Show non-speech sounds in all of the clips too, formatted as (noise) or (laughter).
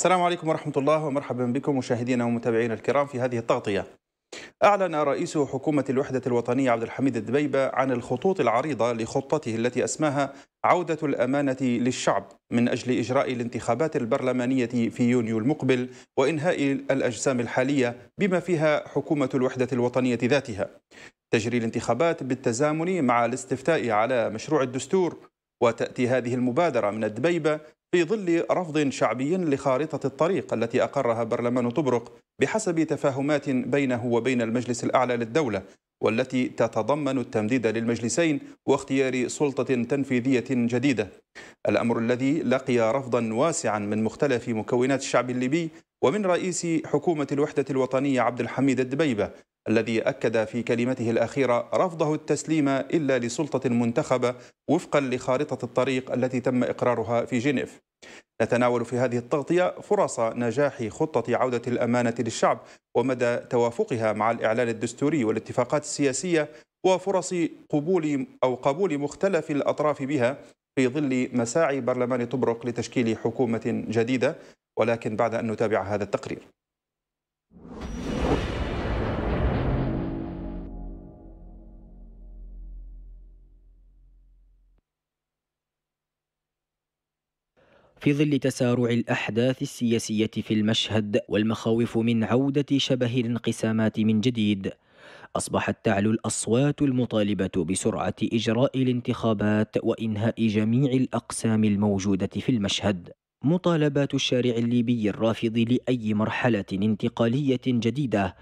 السلام عليكم ورحمة الله ومرحبا بكم مشاهدينا ومتابعينا الكرام في هذه التغطية أعلن رئيس حكومة الوحدة الوطنية عبد الحميد الدبيبة عن الخطوط العريضة لخطته التي أسماها عودة الأمانة للشعب من أجل إجراء الانتخابات البرلمانية في يونيو المقبل وإنهاء الأجسام الحالية بما فيها حكومة الوحدة الوطنية ذاتها تجري الانتخابات بالتزامن مع الاستفتاء على مشروع الدستور وتأتي هذه المبادرة من الدبيبة في ظل رفض شعبي لخارطة الطريق التي أقرها برلمان طبرق بحسب تفاهمات بينه وبين المجلس الأعلى للدولة والتي تتضمن التمديد للمجلسين واختيار سلطة تنفيذية جديدة الأمر الذي لقي رفضا واسعا من مختلف مكونات الشعب الليبي ومن رئيس حكومة الوحدة الوطنية عبد الحميد الدبيبة الذي أكد في كلمته الأخيرة رفضه التسليم إلا لسلطة منتخبة وفقا لخارطة الطريق التي تم إقرارها في جنيف نتناول في هذه التغطية فرص نجاح خطة عودة الأمانة للشعب ومدى توافقها مع الإعلان الدستوري والاتفاقات السياسية وفرص قبول أو قبول مختلف الأطراف بها في ظل مساعي برلمان طبرق لتشكيل حكومة جديدة ولكن بعد أن نتابع هذا التقرير في ظل تسارع الأحداث السياسية في المشهد والمخاوف من عودة شبه الانقسامات من جديد أصبحت تعلو الأصوات المطالبة بسرعة إجراء الانتخابات وإنهاء جميع الأقسام الموجودة في المشهد مطالبات الشارع الليبي الرافض لأي مرحلة انتقالية جديدة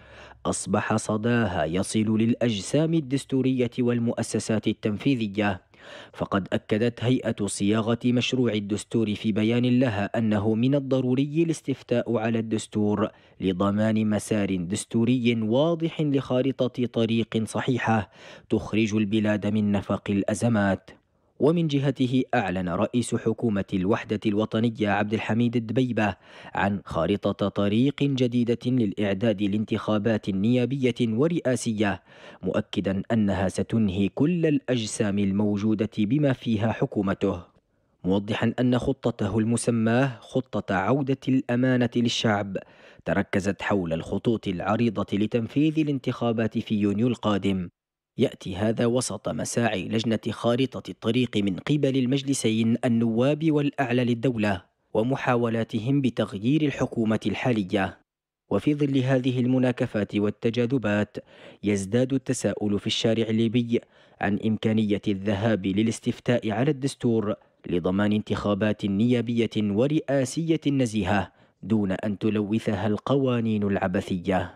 أصبح صداها يصل للأجسام الدستورية والمؤسسات التنفيذية فقد أكدت هيئة صياغة مشروع الدستور في بيان لها أنه من الضروري الاستفتاء على الدستور لضمان مسار دستوري واضح لخارطة طريق صحيحة تخرج البلاد من نفق الأزمات ومن جهته أعلن رئيس حكومة الوحدة الوطنية عبد الحميد الدبيبة عن خارطة طريق جديدة للإعداد لانتخابات نيابية ورئاسية مؤكدا أنها ستنهي كل الأجسام الموجودة بما فيها حكومته موضحا ان خطته المسماه خطه عوده الامانه للشعب تركزت حول الخطوط العريضه لتنفيذ الانتخابات في يونيو القادم يأتي هذا وسط مساعي لجنة خارطة الطريق من قبل المجلسين النواب والأعلى للدولة ومحاولاتهم بتغيير الحكومة الحالية وفي ظل هذه المناكفات والتجاذبات يزداد التساؤل في الشارع الليبي عن إمكانية الذهاب للاستفتاء على الدستور لضمان انتخابات نيابية ورئاسية نزيهة دون أن تلوثها القوانين العبثية.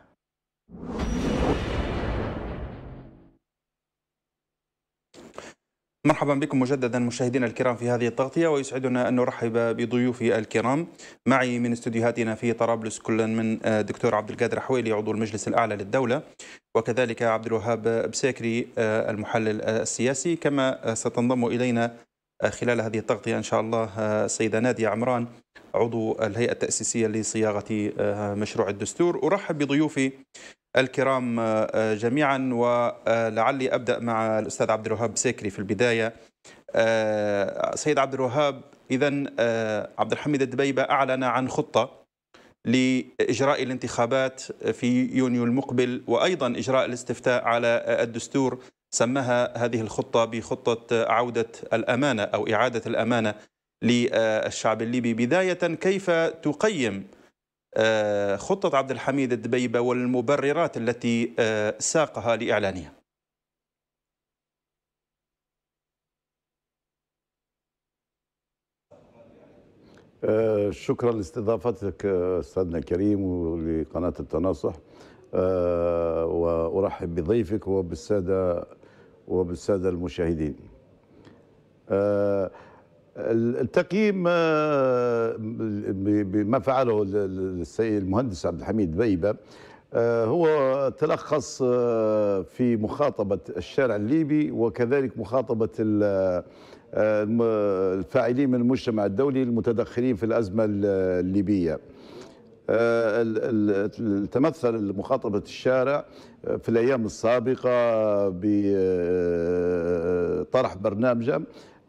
مرحبا بكم مجددا مشاهدينا الكرام في هذه التغطية ويسعدنا أن نرحب بضيوفي الكرام معي من استديوهاتنا في طرابلس كل من آه، دكتور عبد القادر حويلي عضو المجلس الأعلى للدولة وكذلك عبد الوهاب بساكري آه، المحلل آه، السياسي كما ستنضم إلينا خلال هذه التغطية إن شاء الله السيدة نادية عمران عضو الهيئة التأسيسية لصياغة مشروع الدستور أرحب بضيوفي الكرام آه، آه، جميعا ولعلي ابدا مع الاستاذ عبد الوهاب سيكري في البدايه آه، سيد عبد الوهاب اذا عبد الحميد الدبيبه اعلن عن خطه لاجراء الانتخابات في يونيو المقبل وايضا اجراء الاستفتاء على الدستور سماها هذه الخطه بخطه عوده الامانه او اعاده الامانه للشعب الليبي بدايه كيف تقيم آه، خطة عبد الحميد الدبيبة والمبررات التي آه، ساقها لإعلانها آه، شكرا لاستضافتك استاذنا الكريم ولقناه التناصح وارحب بضيفك وبالساده وبالساده المشاهدين. التقييم آه، بما فعله السيد المهندس عبد الحميد بيبه آه، هو تلخص آه، في مخاطبة الشارع الليبي وكذلك مخاطبة الفاعلين من المجتمع الدولي المتدخلين في الأزمة الليبية تمثل مخاطبة الشارع في الأيام السابقة بطرح برنامجه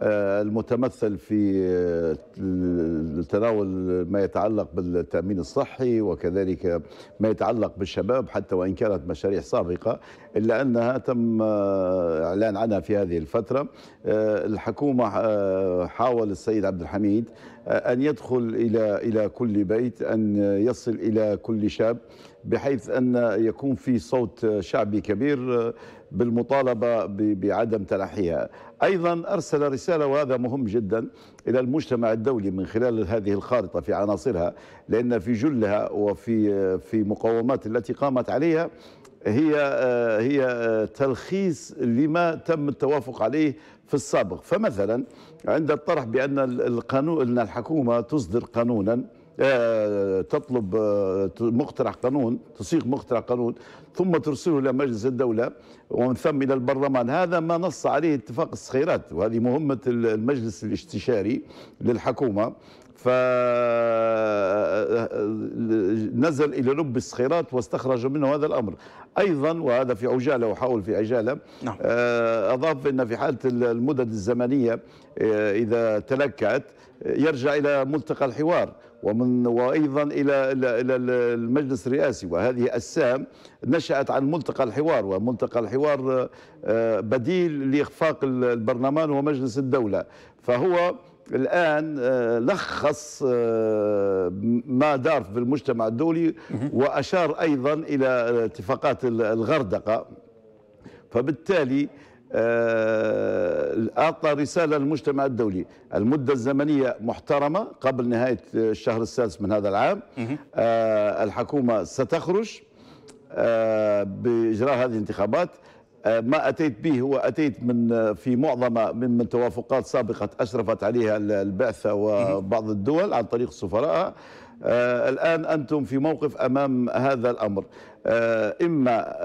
آه، المتمثل في آه، تناول ما يتعلق بالتأمين الصحي وكذلك ما يتعلق بالشباب حتى وإن كانت مشاريع سابقة إلا أنها تم آه، إعلان عنها في هذه الفترة الحكومة حاول السيد عبد الحميد أن يدخل إلى إلى كل بيت أن يصل إلى كل شاب بحيث أن يكون في صوت شعبي كبير بالمطالبة بعدم تنحيها أيضا أرسل رسالة وهذا مهم جدا إلى المجتمع الدولي من خلال هذه الخارطة في عناصرها لأن في جلها وفي في مقومات التي قامت عليها هي هي تلخيص لما تم التوافق عليه في السابق فمثلا عند الطرح بأن القانون أن الحكومة تصدر قانونا آه، تطلب آه، مقترح قانون تصيغ مقترح قانون ثم ترسله الى مجلس الدوله ومن ثم الى البرلمان هذا ما نص عليه اتفاق الصخيرات وهذه مهمه المجلس الاستشاري للحكومه ف آه، نزل الى لب الصخيرات واستخرج منه هذا الامر ايضا وهذا في عجاله وحاول في عجاله نعم. اضاف ان في حاله المدد الزمنيه اذا تلكأت يرجع الى ملتقى الحوار ومن وايضا الى الى المجلس الرئاسي وهذه السام نشات عن ملتقى الحوار وملتقى الحوار آه، بديل لاخفاق البرلمان ومجلس الدوله فهو الان آه، لخص آه، ما دار في المجتمع الدولي واشار ايضا الى اتفاقات الغردقه فبالتالي آه، أعطى رسالة للمجتمع الدولي المدة الزمنية محترمة قبل نهاية الشهر السادس من هذا العام آه، الحكومة ستخرج آه، بإجراء هذه الانتخابات ما أتيت به هو أتيت من في معظم من, من توافقات سابقة أشرفت عليها البعثة وبعض الدول عن طريق سفرائها الآن أنتم في موقف أمام هذا الأمر إما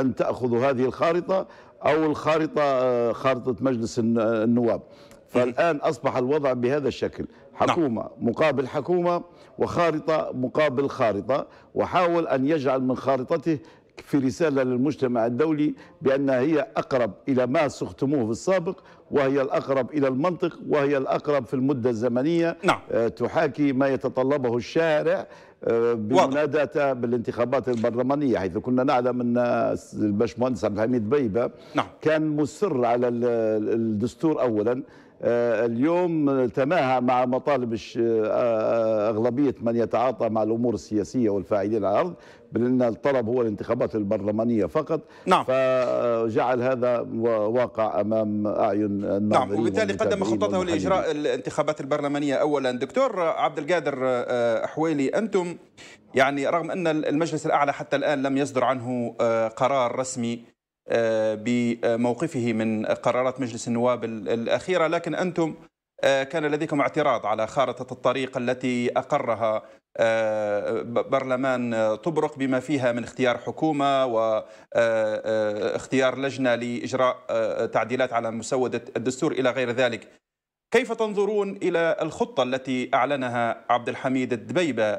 أن تأخذوا هذه الخارطة أو الخارطة آه، خارطة مجلس آه، النواب فالآن أصبح الوضع بهذا الشكل نعم. حكومة مقابل حكومة وخارطة مقابل خارطة وحاول أن يجعل من خارطته في رسالة للمجتمع الدولي بأنها هي أقرب إلى ما سختموه في السابق وهي الأقرب إلى المنطق وهي الأقرب في المدة الزمنية نعم. آه، تحاكي ما يتطلبه الشارع آه، بمناداة بالانتخابات البرلمانية حيث كنا نعلم أن الباشمهندس عبد الحميد بيبة نعم. كان مصر على الدستور أولا آه، اليوم تماهى مع مطالب آه، آه، أغلبية من يتعاطى مع الأمور السياسية والفاعلين على الأرض بأن الطلب هو الانتخابات البرلمانية فقط نعم. فجعل هذا واقع أمام أعين الناظرين نعم وبالتالي قدم خطته لإجراء الانتخابات البرلمانية أولا دكتور عبد القادر حويلي أنتم يعني رغم أن المجلس الأعلى حتى الآن لم يصدر عنه قرار رسمي آه، بموقفه من قرارات مجلس النواب الأخيرة لكن أنتم آه، كان لديكم اعتراض على خارطة الطريق التي أقرها آه، برلمان طبرق بما فيها من اختيار حكومة واختيار لجنة لإجراء تعديلات على مسودة الدستور إلى غير ذلك كيف تنظرون إلى الخطة التي أعلنها عبد الحميد الدبيبة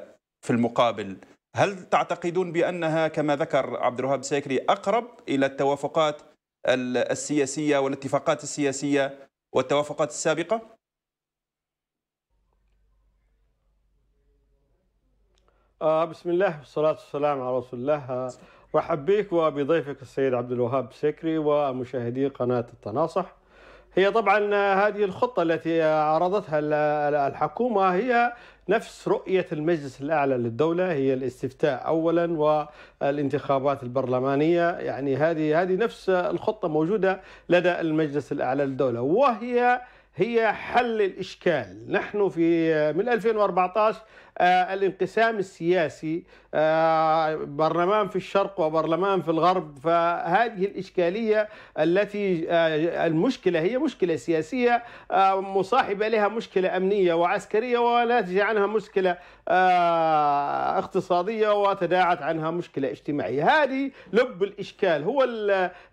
في المقابل؟ هل تعتقدون بأنها كما ذكر عبد الوهاب السيكري أقرب إلى التوافقات السياسية والاتفاقات السياسية والتوافقات السابقة؟ آه، بسم الله والصلاة والسلام على رسول الله آه، رحب بك وبضيفك السيد عبد الوهاب السكري ومشاهدي قناة التناصح هي طبعا هذه الخطة التي عرضتها الحكومة هي نفس رؤية المجلس الأعلى للدولة هي الاستفتاء أولا والانتخابات البرلمانية يعني هذه هذه نفس الخطة موجودة لدى المجلس الأعلى للدولة وهي هي حل الإشكال نحن في من 2014 آه، الانقسام السياسي آه، برلمان في الشرق وبرلمان في الغرب فهذه الإشكالية التي آه، المشكلة هي مشكلة سياسية مصاحبة لها مشكلة أمنية وعسكرية وناتجة عنها مشكلة اقتصادية وتداعت عنها مشكلة اجتماعية هذه لب الإشكال هو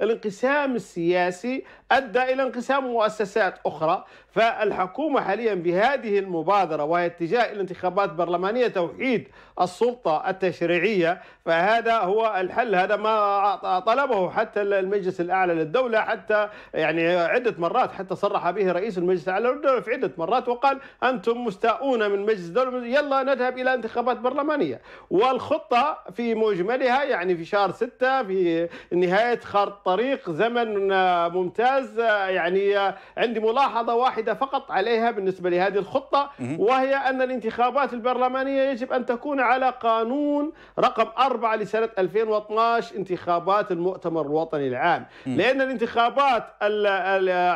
الانقسام السياسي أدى إلى انقسام مؤسسات أخرى فالحكومة حاليا بهذه المبادرة وهي اتجاه الانتخابات البرلمانية توحيد السلطة التشريعية فهذا هو الحل هذا ما طلبه حتى المجلس الاعلى للدوله حتى يعني عده مرات حتى صرح به رئيس المجلس الاعلى للدوله في عده مرات وقال انتم مستاؤون من مجلس الدوله يلا نذهب الى انتخابات برلمانيه والخطه في مجملها يعني في شهر 6 في نهايه خط طريق زمن آه، ممتاز آه، يعني آه، عندي ملاحظه واحده فقط عليها بالنسبه لهذه الخطه وهي ان الانتخابات البرلمانيه يجب ان تكون على قانون رقم 4 4 لسنة 2012 انتخابات المؤتمر الوطني العام م. لأن الانتخابات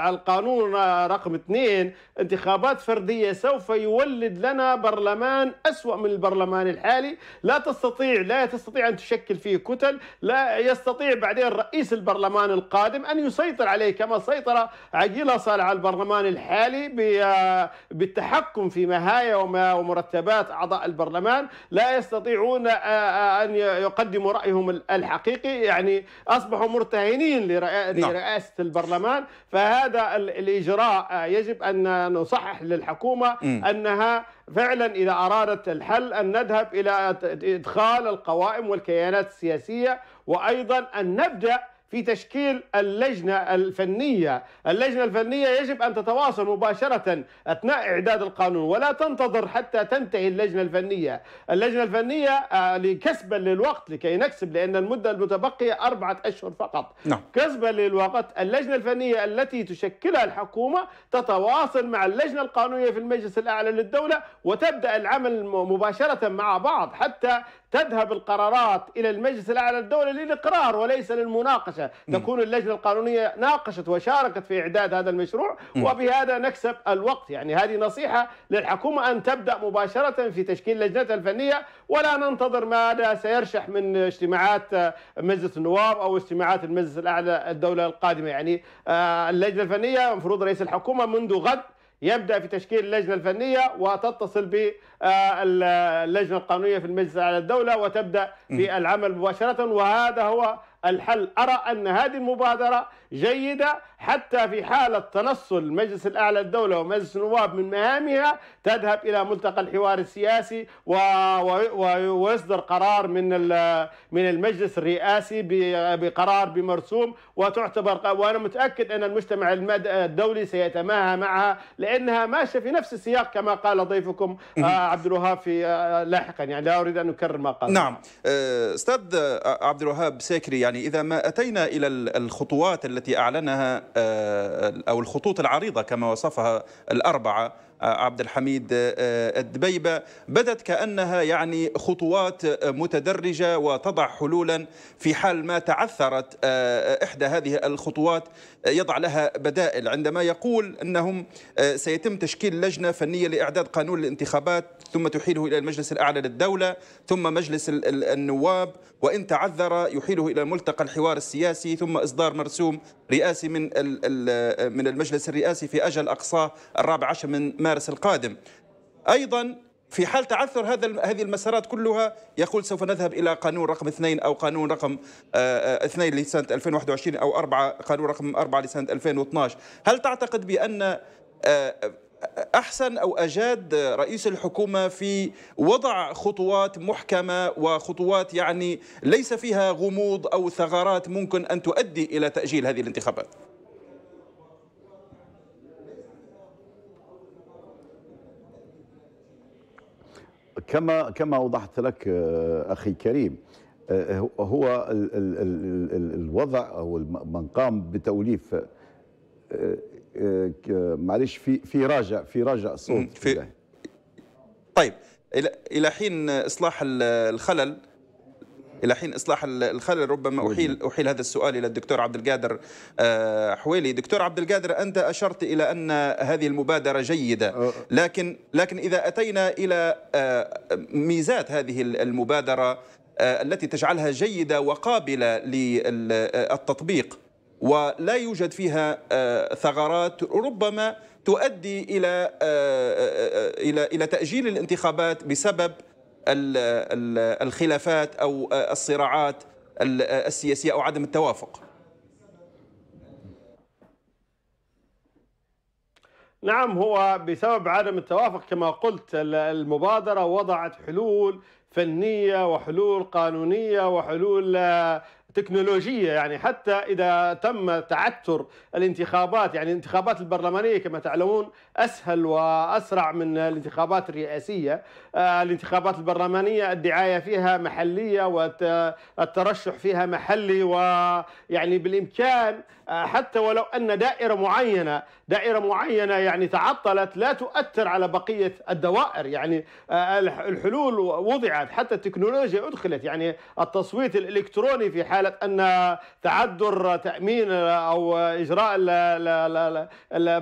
القانون رقم 2 انتخابات فردية سوف يولد لنا برلمان أسوأ من البرلمان الحالي لا تستطيع لا تستطيع أن تشكل فيه كتل لا يستطيع بعدين رئيس البرلمان القادم أن يسيطر عليه كما سيطر عجيلة صالح على البرلمان الحالي بالتحكم في مهايا ومرتبات أعضاء البرلمان لا يستطيعون أن يقدموا رأيهم الحقيقي يعني أصبحوا مرتهنين نعم. لرئاسة البرلمان فهذا الإجراء آه، يجب أن نصحح للحكومة أنها فعلا إذا أرادت الحل أن نذهب إلى إدخال القوائم والكيانات السياسية وأيضا أن نبدأ في تشكيل اللجنة الفنية اللجنة الفنية يجب أن تتواصل مباشرة أثناء إعداد القانون ولا تنتظر حتى تنتهي اللجنة الفنية اللجنة الفنية آه، لكسبا للوقت لكي نكسب لأن المدة المتبقية أربعة أشهر فقط نعم. كسبا للوقت اللجنة الفنية التي تشكلها الحكومة تتواصل مع اللجنة القانونية في المجلس الأعلى للدولة وتبدأ العمل مباشرة مع بعض حتى تذهب القرارات إلى المجلس الأعلى الدولي للإقرار وليس للمناقشة تكون اللجنة القانونية ناقشت وشاركت في إعداد هذا المشروع وبهذا نكسب الوقت يعني هذه نصيحة للحكومة أن تبدأ مباشرة في تشكيل لجنتها الفنية ولا ننتظر ماذا سيرشح من اجتماعات مجلس النواب أو اجتماعات المجلس الأعلى الدولة القادمة يعني آه، اللجنة الفنية المفروض رئيس الحكومة منذ غد يبدأ في تشكيل اللجنة الفنية وتتصل باللجنة آه، القانونية في المجلس على الدولة وتبدأ بالعمل مباشرة وهذا هو الحل أرى أن هذه المبادرة جيدة حتى في حالة تنصل المجلس الأعلى للدولة ومجلس النواب من مهامها تذهب إلى ملتقى الحوار السياسي ويصدر قرار من من المجلس الرئاسي بقرار بمرسوم وتعتبر وأنا متأكد أن المجتمع الدولي سيتماهى معها لأنها ماشية في نفس السياق كما قال ضيفكم آه، عبد الوهاب في آه، لاحقا يعني لا أريد أن أكرر ما قال نعم آه، أستاذ عبد الوهاب ساكري يعني يعني إذا ما أتينا إلى الخطوات التي أعلنها آه، أو الخطوط العريضة كما وصفها الأربعة آه، عبد الحميد آه، الدبيبة بدت كأنها يعني خطوات متدرجة وتضع حلولا في حال ما تعثرت إحدى هذه الخطوات يضع لها بدائل عندما يقول أنهم آه، سيتم تشكيل لجنة فنية لإعداد قانون الانتخابات ثم تحيله إلى المجلس الأعلى للدولة ثم مجلس النواب وإن تعذر يحيله إلى ملتقى الحوار السياسي ثم إصدار مرسوم رئاسي من آه، من المجلس الرئاسي في أجل أقصاه الرابع عشر من مارس القادم أيضا في حال تعثر هذا هذه المسارات كلها يقول سوف نذهب الى قانون رقم اثنين او قانون رقم آه، آه، اثنين لسنه 2021 او اربعه قانون رقم اربعه لسنه 2012 هل تعتقد بان آه، احسن او اجاد رئيس الحكومه في وضع خطوات محكمه وخطوات يعني ليس فيها غموض او ثغرات ممكن ان تؤدي الى تاجيل هذه الانتخابات كما كما وضحت لك آه، اخي كريم آه، هو ال ال الوضع او من قام بتوليف آه، معلش في في راجع في راجع صوت في طيب الى حين اصلاح الخلل الى حين اصلاح الخلل ربما احيل احيل هذا السؤال الى الدكتور عبد القادر آه، حويلي دكتور عبد القادر انت اشرت الى ان هذه المبادره جيده آه. لكن لكن اذا اتينا الى آه، ميزات هذه المبادره التي تجعلها جيده وقابله للتطبيق ولا يوجد فيها ثغرات ربما تؤدي الى الى الى تاجيل الانتخابات بسبب الخلافات أو الصراعات السياسية أو عدم التوافق نعم هو بسبب عدم التوافق كما قلت المبادرة وضعت حلول فنية وحلول قانونية وحلول آه، تكنولوجيه يعني حتى اذا تم تعثر الانتخابات يعني الانتخابات البرلمانيه كما تعلمون اسهل واسرع من الانتخابات الرئاسيه آه، الانتخابات البرلمانيه الدعايه فيها محليه والترشح فيها محلي ويعني بالامكان آه، حتى ولو ان دائره معينه دائره معينه يعني تعطلت لا تؤثر على بقيه الدوائر يعني آه، الحلول وضعت حتى التكنولوجيا ادخلت يعني التصويت الالكتروني في حال قالت ان تعذر تامين او اجراء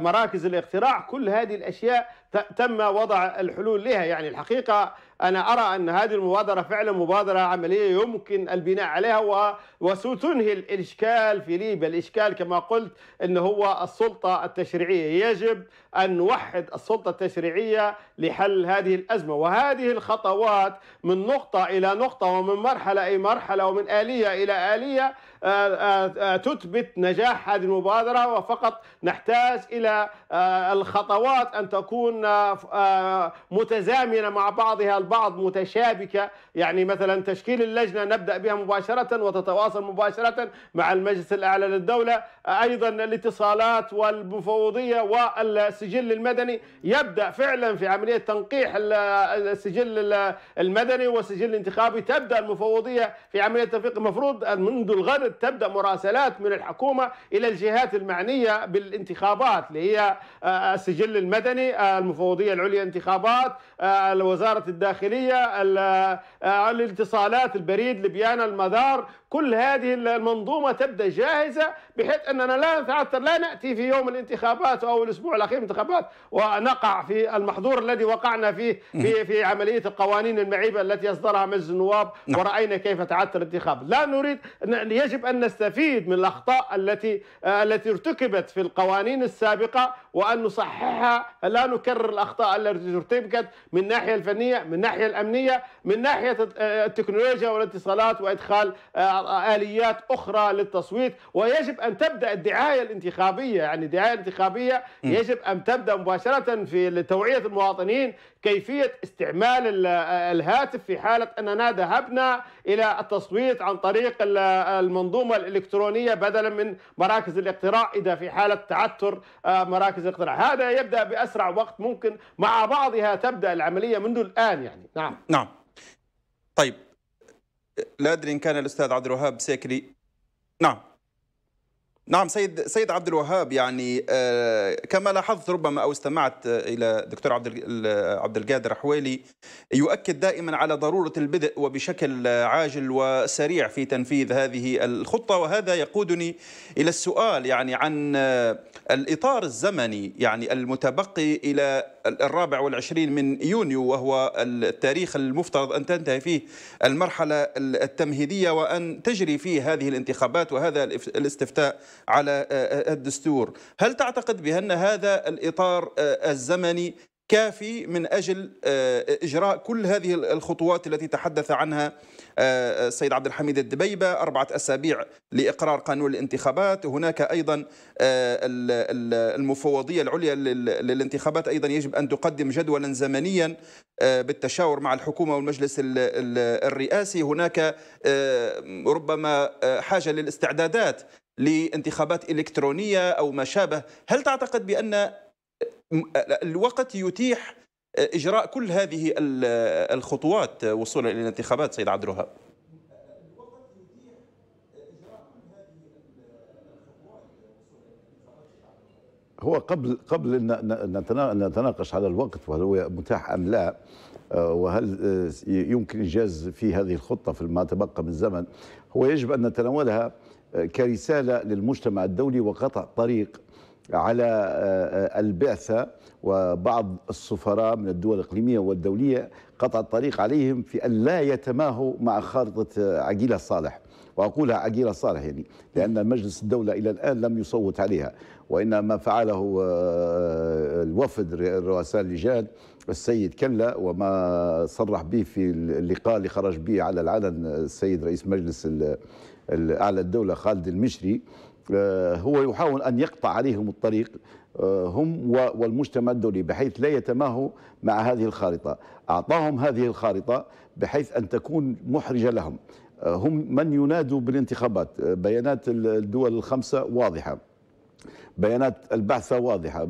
مراكز الاقتراع كل هذه الاشياء تم وضع الحلول لها يعني الحقيقه أنا أرى أن هذه المبادرة فعلا مبادرة عملية يمكن البناء عليها وستنهي الإشكال في ليبيا الإشكال كما قلت أن هو السلطة التشريعية يجب أن نوحد السلطة التشريعية لحل هذه الأزمة وهذه الخطوات من نقطة إلى نقطة ومن مرحلة إلى مرحلة ومن آلية إلى آلية آه، آه، آه، تثبت نجاح هذه المبادرة وفقط نحتاج إلى الخطوات أن تكون متزامنة مع بعضها البعض البعض متشابكة يعني مثلا تشكيل اللجنة نبدأ بها مباشرة وتتواصل مباشرة مع المجلس الأعلى للدولة أيضا الاتصالات والمفوضية والسجل المدني يبدأ فعلا في عملية تنقيح السجل المدني والسجل الانتخابي تبدأ المفوضية في عملية تنفيق المفروض منذ الغد تبدأ مراسلات من الحكومة إلى الجهات المعنية بالانتخابات اللي هي آه، السجل المدني آه، المفوضية العليا انتخابات آه، وزارة الداخلية الداخلية آه، الاتصالات البريد لبيان المدار كل هذه المنظومة تبدأ جاهزة بحيث أننا لا نتعثر لا نأتي في يوم الانتخابات أو الأسبوع الأخير من الانتخابات ونقع في المحظور الذي وقعنا فيه في, في عملية القوانين المعيبة التي أصدرها مجلس النواب نعم. ورأينا كيف تعثر الانتخاب لا نريد يجب أن نستفيد من الأخطاء التي آه، التي ارتكبت في القوانين السابقة وأن نصححها لا نكرر الأخطاء التي ارتكبت من الناحية الفنية من الناحية الأمنية من ناحية التكنولوجيا والاتصالات وإدخال آه، آليات أخرى للتصويت ويجب أن تبدأ الدعاية الانتخابية يعني الدعاية الانتخابية يجب أن تبدأ مباشرة في توعية المواطنين كيفية استعمال الهاتف في حالة أننا ذهبنا إلى التصويت عن طريق المنظومة الإلكترونية بدلا من مراكز الاقتراع إذا في حالة تعثر آه، مراكز الاقتراع هذا يبدأ بأسرع وقت ممكن مع بعضها تبدأ العملية منذ الآن يعني نعم نعم طيب لا أدري إن كان الأستاذ عبد الوهاب سيكلي نعم نعم سيد سيد عبد الوهاب يعني آه، كما لاحظت ربما او استمعت الى دكتور عبد عبد القادر حويلي يؤكد دائما على ضروره البدء وبشكل عاجل وسريع في تنفيذ هذه الخطه وهذا يقودني الى السؤال يعني عن آه، الاطار الزمني يعني المتبقي الى الرابع والعشرين من يونيو وهو التاريخ المفترض أن تنتهي فيه المرحلة التمهيدية وأن تجري فيه هذه الانتخابات وهذا الاستفتاء على آه، آه، الدستور هل تعتقد بأن هذا الإطار آه، الزمني كافي من اجل آه، اجراء كل هذه الخطوات التي تحدث عنها آه، آه، السيد عبد الحميد الدبيبه اربعه اسابيع لاقرار قانون الانتخابات هناك ايضا المفوضيه العليا للانتخابات ايضا يجب ان تقدم جدولا زمنيا بالتشاور مع الحكومه والمجلس الرئاسي هناك ربما حاجه للاستعدادات لانتخابات الكترونيه او ما شابه هل تعتقد بان الوقت يتيح اجراء كل هذه الخطوات وصولا الى الانتخابات سيد عبد الوهاب هو قبل قبل ان نتناقش على الوقت وهل هو متاح ام لا وهل يمكن انجاز في هذه الخطه في ما تبقى من زمن هو يجب ان نتناولها كرساله للمجتمع الدولي وقطع طريق على آه، آه، البعثة وبعض السفراء من الدول الإقليمية والدولية قطع الطريق عليهم في أن لا يتماهوا مع خارطة آه، عقيلة صالح وأقولها عقيلة صالح يعني لأن مجلس الدولة إلى الآن لم يصوت عليها وإنما فعله الوفد رؤساء اللجان السيد كلا وما صرح به في اللقاء اللي خرج به على العلن السيد رئيس مجلس أعلى الدولة خالد المشري آه، هو يحاول أن يقطع عليهم الطريق آه، هم والمجتمع الدولي بحيث لا يتماهوا مع هذه الخارطة أعطاهم هذه الخارطة بحيث أن تكون محرجة لهم آه، هم من ينادوا بالانتخابات بيانات الدول الخمسة واضحة بيانات البعثة واضحة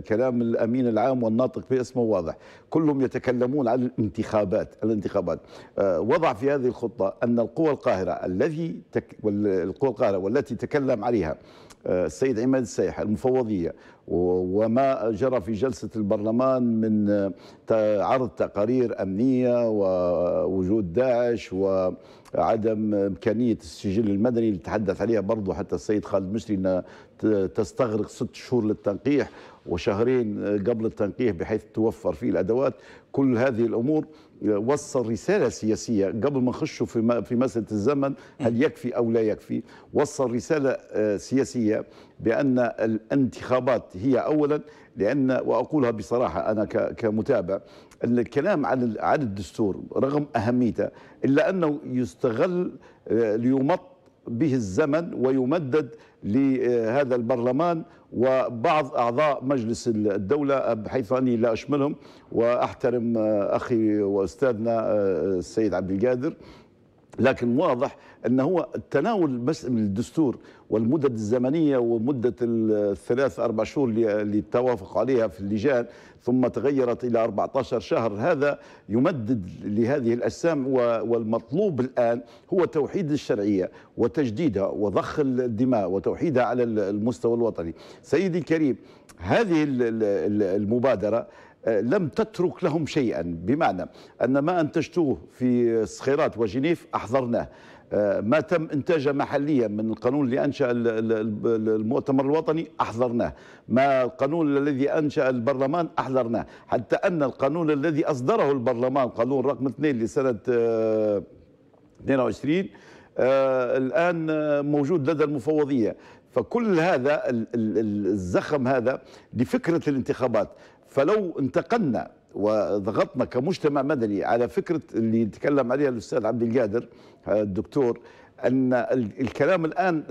كلام الأمين العام والناطق باسمه واضح كلهم يتكلمون عن الانتخابات الانتخابات آه، وضع في هذه الخطة أن القوى القاهرة الذي تك... القوى القاهرة والتي تكلم عليها آه، السيد عماد السايح المفوضية وما جرى في جلسة البرلمان من آه، عرض تقارير أمنية ووجود داعش وعدم إمكانية السجل المدني اللي تحدث عليها برضه حتى السيد خالد مشري تستغرق ست شهور للتنقيح وشهرين آه، قبل التنقيح بحيث توفر فيه الأدوات كل هذه الأمور وصل رساله سياسيه قبل ما نخشوا في في مساله الزمن هل يكفي او لا يكفي وصل رساله آه، سياسيه بان الانتخابات هي اولا لان واقولها بصراحه انا كمتابع ان الكلام عن عن الدستور رغم اهميته الا انه يستغل آه، ليمط به الزمن ويمدد لهذا البرلمان وبعض أعضاء مجلس الدولة بحيث أني لا أشملهم وأحترم أخي وأستاذنا آه، السيد عبد القادر لكن واضح ان هو التناول بس من الدستور والمدد الزمنيه ومده الثلاث اربع شهور اللي توافق عليها في اللجان ثم تغيرت الى 14 شهر هذا يمدد لهذه الاجسام والمطلوب الان هو توحيد الشرعيه وتجديدها وضخ الدماء وتوحيدها على المستوى الوطني. سيدي الكريم هذه المبادره آه، لم تترك لهم شيئا بمعنى أن ما أنتجتوه في صخيرات وجنيف أحضرناه آه، ما تم انتاجه محليا من القانون اللي انشا المؤتمر الوطني احضرناه ما القانون الذي انشا البرلمان احضرناه حتى ان القانون الذي اصدره البرلمان قانون رقم 2 لسنه 22 آه، الان موجود لدى المفوضيه فكل هذا الزخم هذا لفكره الانتخابات فلو انتقلنا وضغطنا كمجتمع مدني على فكره اللي يتكلم عليها الاستاذ عبد القادر آه، الدكتور أن الكلام الآن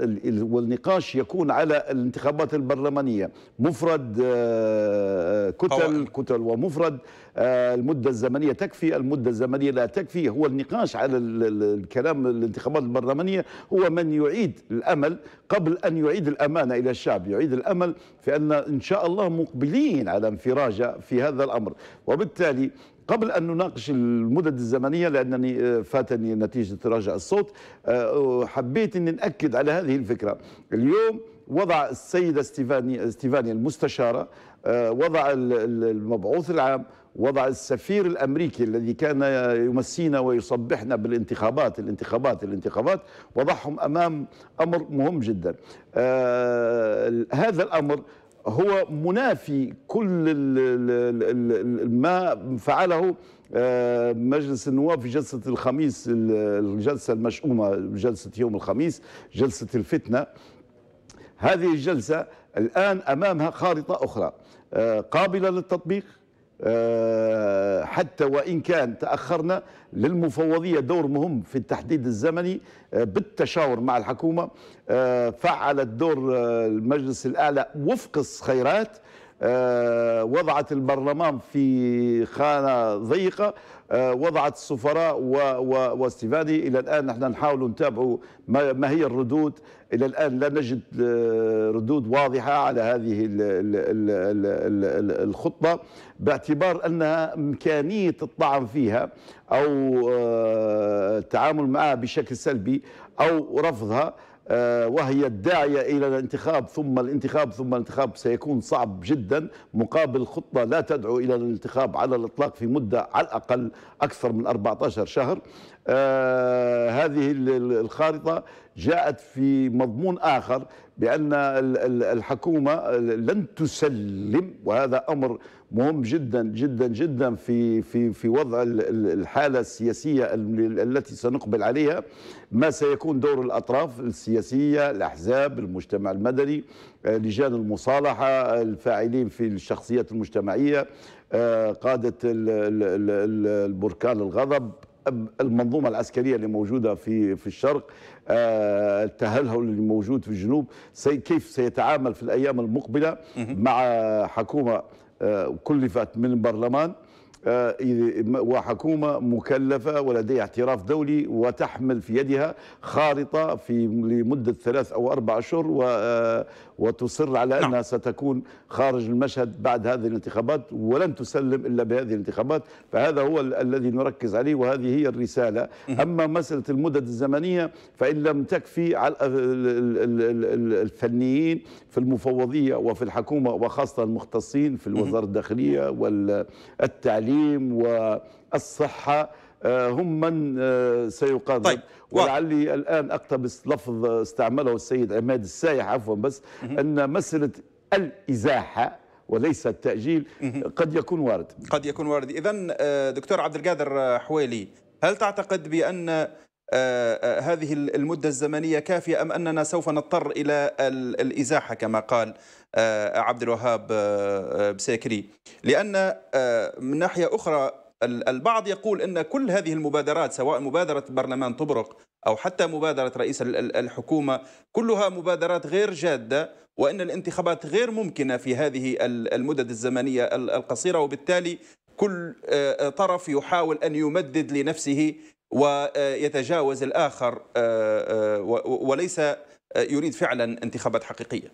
والنقاش يكون على الانتخابات البرلمانية مفرد آه، كتل كتل ومفرد آه، المدة الزمنية تكفي المدة الزمنية لا تكفي هو النقاش على الكلام الانتخابات البرلمانية هو من يعيد الأمل قبل أن يعيد الأمانة إلى الشعب يعيد الأمل في أن إن شاء الله مقبلين على انفراجة في هذا الأمر وبالتالي قبل أن نناقش المدد الزمنية لأنني آه، فاتني نتيجة تراجع الصوت آه، حبيت أن نأكد على هذه الفكرة اليوم وضع السيدة ستيفاني, ستيفاني المستشارة آه، وضع المبعوث العام وضع السفير الامريكي الذي كان يمسينا ويصبحنا بالانتخابات الانتخابات الانتخابات وضعهم امام امر مهم جدا هذا الامر هو منافي كل الـ الـ ما فعله آه، مجلس النواب في جلسة الخميس الجلسة المشؤومة جلسة يوم الخميس جلسة الفتنة هذه الجلسة الآن أمامها خارطة أخرى آه، قابلة للتطبيق آه، حتى وإن كان تأخرنا للمفوضية دور مهم في التحديد الزمني آه، بالتشاور مع الحكومة آه، فعلت دور المجلس الأعلى وفق الخيرات وضعت البرلمان في خانة ضيقة وضعت السفراء واستيفاني الى الان نحن نحاول نتابع ما هي الردود الى الان لا نجد آه، ردود واضحه على هذه الخطبه باعتبار انها امكانيه الطعن فيها او آه، التعامل معها بشكل سلبي او رفضها آه، وهي الداعية إلى الانتخاب ثم الانتخاب ثم الانتخاب سيكون صعب جدا مقابل خطة لا تدعو إلى الانتخاب على الإطلاق في مدة على الأقل أكثر من 14 شهر آه، هذه الخارطة جاءت في مضمون آخر بأن الحكومة لن تسلم وهذا أمر مهم جدا جدا جدا في في في وضع الحالة السياسية التي سنقبل عليها ما سيكون دور الأطراف السياسية الأحزاب المجتمع المدني آه، لجان المصالحة الفاعلين في الشخصيات المجتمعية آه، قادة البركان الغضب المنظومة العسكرية اللي موجودة في في الشرق التهلهل آه، اللي موجود في الجنوب سي كيف سيتعامل في الأيام المقبلة مع حكومة آه، كلفت من برلمان آه، وحكومة مكلفة ولديها اعتراف دولي وتحمل في يدها خارطة في لمدة ثلاث أو أربع أشهر آه، وتصر على نعم. أنها ستكون خارج المشهد بعد هذه الانتخابات ولن تسلم إلا بهذه الانتخابات فهذا هو ال الذي نركز عليه وهذه هي الرسالة أما مسألة المدد الزمنية فإن لم تكفي على الفنيين في المفوضية وفي الحكومة وخاصة المختصين في الوزارة الداخلية والتعليم التعليم والصحة آه، هم من آه، سيقاضي طيب. ولعلي الآن أقتبس لفظ استعمله السيد عماد السايح عفوا بس أن مسألة الإزاحة وليس التأجيل قد يكون وارد قد يكون وارد إذا آه، دكتور عبد القادر حويلي هل تعتقد بأن آه، آه، هذه المدة الزمنية كافية أم أننا سوف نضطر إلى الإزاحة كما قال آه، عبد الوهاب بساكري لأن من ناحية أخرى البعض يقول أن كل هذه المبادرات سواء مبادرة برلمان طبرق أو حتى مبادرة رئيس الحكومة كلها مبادرات غير جادة وأن الانتخابات غير ممكنة في هذه المدد الزمنية القصيرة وبالتالي كل طرف يحاول ان يمدد لنفسه ويتجاوز الآخر آه، آه، وليس آه، يريد فعلا انتخابات حقيقية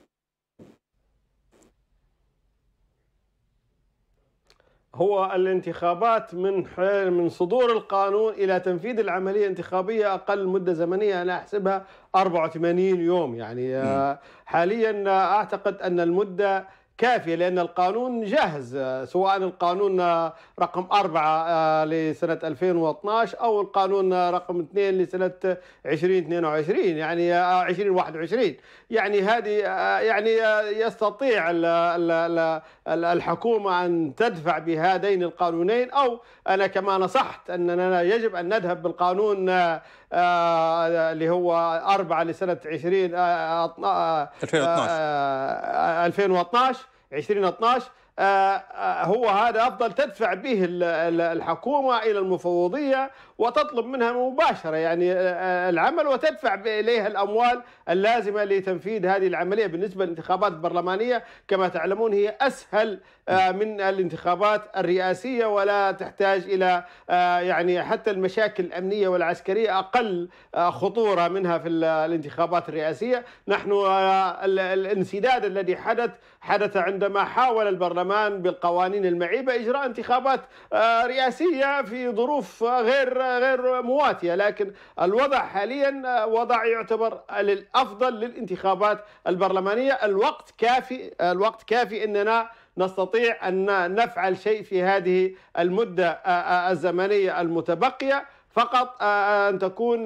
هو الانتخابات من من صدور القانون الى تنفيذ العمليه الانتخابيه اقل مده زمنيه انا احسبها 84 يوم يعني حاليا اعتقد ان المده كافية لأن القانون جاهز آه، سواء القانون آه، رقم أربعة آه، لسنة 2012 أو القانون رقم اثنين لسنة 2022 يعني 2021 يعني هذه يعني يستطيع الحكومه ان تدفع بهذين القانونين او انا كما نصحت اننا يجب ان نذهب بالقانون آه، اللي هو 4 لسنه 20 2012 2012 2012 هو هذا افضل تدفع به الحكومه الى المفوضيه وتطلب منها مباشرة يعني آه، آه، العمل وتدفع إليها الأموال اللازمة لتنفيذ هذه العملية بالنسبة للانتخابات البرلمانية كما تعلمون هي أسهل آه، من الانتخابات الرئاسية ولا تحتاج إلى يعني حتى المشاكل الأمنية والعسكرية أقل خطورة منها في الانتخابات الرئاسية نحن الانسداد الذي حدث حدث عندما حاول البرلمان بالقوانين المعيبة إجراء انتخابات رئاسية في ظروف غير غير مواتية لكن الوضع حاليا آه، وضع يعتبر الأفضل للانتخابات البرلمانية الوقت كافي آه، الوقت كافي أننا نستطيع أن نفعل شيء في هذه المدة آه، الزمنية المتبقية فقط أن تكون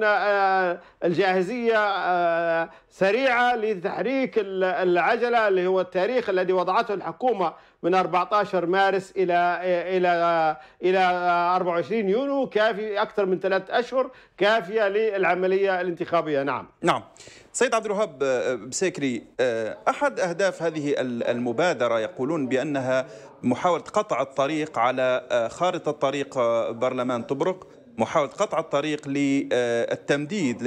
الجاهزية سريعة لتحريك العجلة اللي هو التاريخ الذي وضعته الحكومة من 14 مارس الى الى الى 24 يونيو كافي اكثر من ثلاث اشهر كافيه للعمليه الانتخابيه نعم نعم سيد عبد الوهاب آه، بسيكري آه، احد اهداف هذه المبادره يقولون بانها محاوله قطع الطريق على آه، خارطه طريق برلمان طبرق محاولة قطع الطريق للتمديد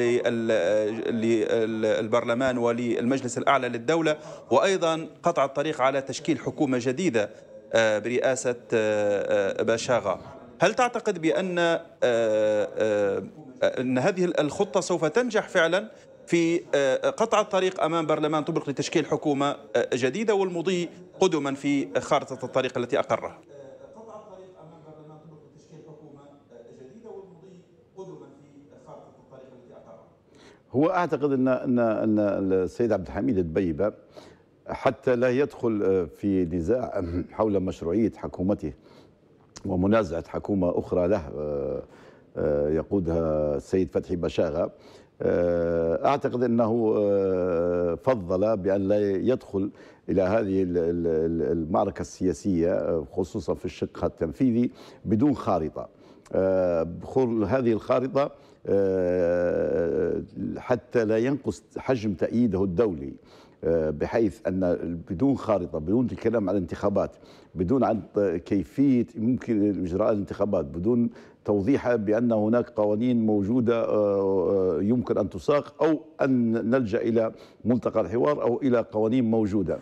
للبرلمان وللمجلس الأعلى للدولة وأيضا قطع الطريق على تشكيل حكومة جديدة آه، برئاسة آه، آه، باشاغا هل تعتقد بأن أن هذه الخطة سوف تنجح فعلا في قطع الطريق أمام برلمان طبق لتشكيل حكومة جديدة والمضي قدما في خارطة الطريق التي أقرها هو اعتقد ان ان ان السيد عبد الحميد الدبيبه حتى لا يدخل آه، في نزاع (clears throat) حول مشروعيه حكومته ومنازعه حكومه اخرى له آه، آه، يقودها السيد فتحي بشاغه اعتقد انه فضل بان لا يدخل الى هذه المعركه السياسيه خصوصا في الشق التنفيذي بدون خارطه هذه الخارطه آه، حتى لا ينقص حجم تأييده الدولي آه، بحيث أن بدون خارطة بدون الكلام عن الانتخابات بدون عن كيفية ممكن إجراء الانتخابات بدون توضيحها بأن هناك قوانين موجودة آه، يمكن أن تساق أو أن نلجأ إلى ملتقى الحوار أو إلى قوانين موجودة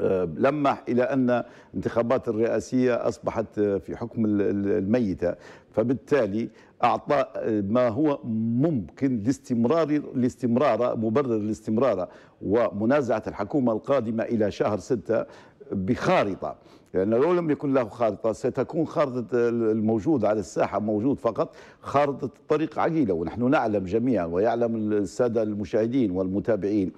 آه، لمح إلى أن انتخابات الرئاسية أصبحت آه، في حكم الميتة فبالتالي أعطى آه، ما هو ممكن لاستمرار الاستمرار مبرر الاستمرار ومنازعة الحكومة القادمة إلى شهر ستة بخارطة لأنه يعني لو لم يكن له خارطة ستكون خارطة الموجود على الساحة موجود فقط خارطة طريق عقيلة ونحن نعلم جميعا ويعلم السادة المشاهدين والمتابعين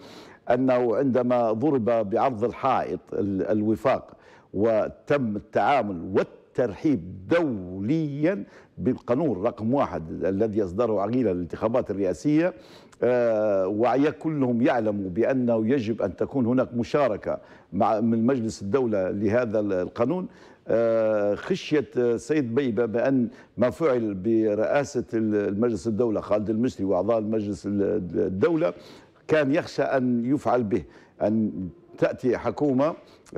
أنه عندما ضرب بعرض الحائط الوفاق وتم التعامل والترحيب دوليا بالقانون رقم واحد الذي أصدره عقيلة للانتخابات الرئاسية آه، وعي كلهم يعلموا بأنه يجب أن تكون هناك مشاركة مع من مجلس الدولة لهذا القانون آه، خشية آه، سيد بيبة بأن ما فعل برئاسة المجلس الدولة خالد المشري وأعضاء المجلس الدولة كان يخشى أن يفعل به أن تأتي حكومة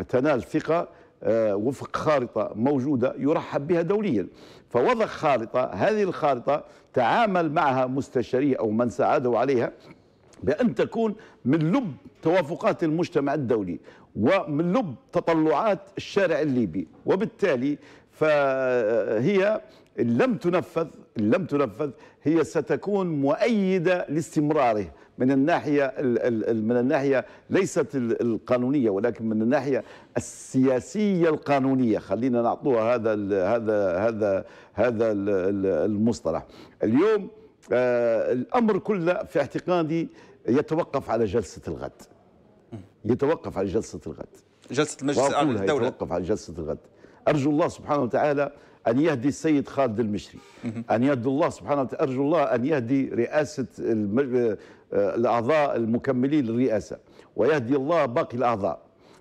تنال ثقة آه، وفق خارطة موجودة يرحب بها دوليا فوضع خارطة هذه الخارطة تعامل معها مستشاريه أو من ساعده عليها بأن تكون من لب توافقات المجتمع الدولي ومن لب تطلعات الشارع الليبي وبالتالي فهي إن لم تنفذ إن لم تنفذ هي ستكون مؤيدة لاستمراره من الناحيه من الناحيه ليست القانونيه ولكن من الناحيه السياسيه القانونيه خلينا نعطوها هذا الـ هذا هذا هذا المصطلح اليوم آه، الامر كله في اعتقادي يتوقف على جلسه الغد يتوقف على جلسه الغد جلسه المجلس الأمن الدولة يتوقف على جلسه الغد ارجو الله سبحانه وتعالى أن يهدي السيد خالد المشري أن يهدي الله سبحانه وتعالى أرجو الله أن يهدي رئاسة الأعضاء المكملين للرئاسة ويهدي الله باقي الأعضاء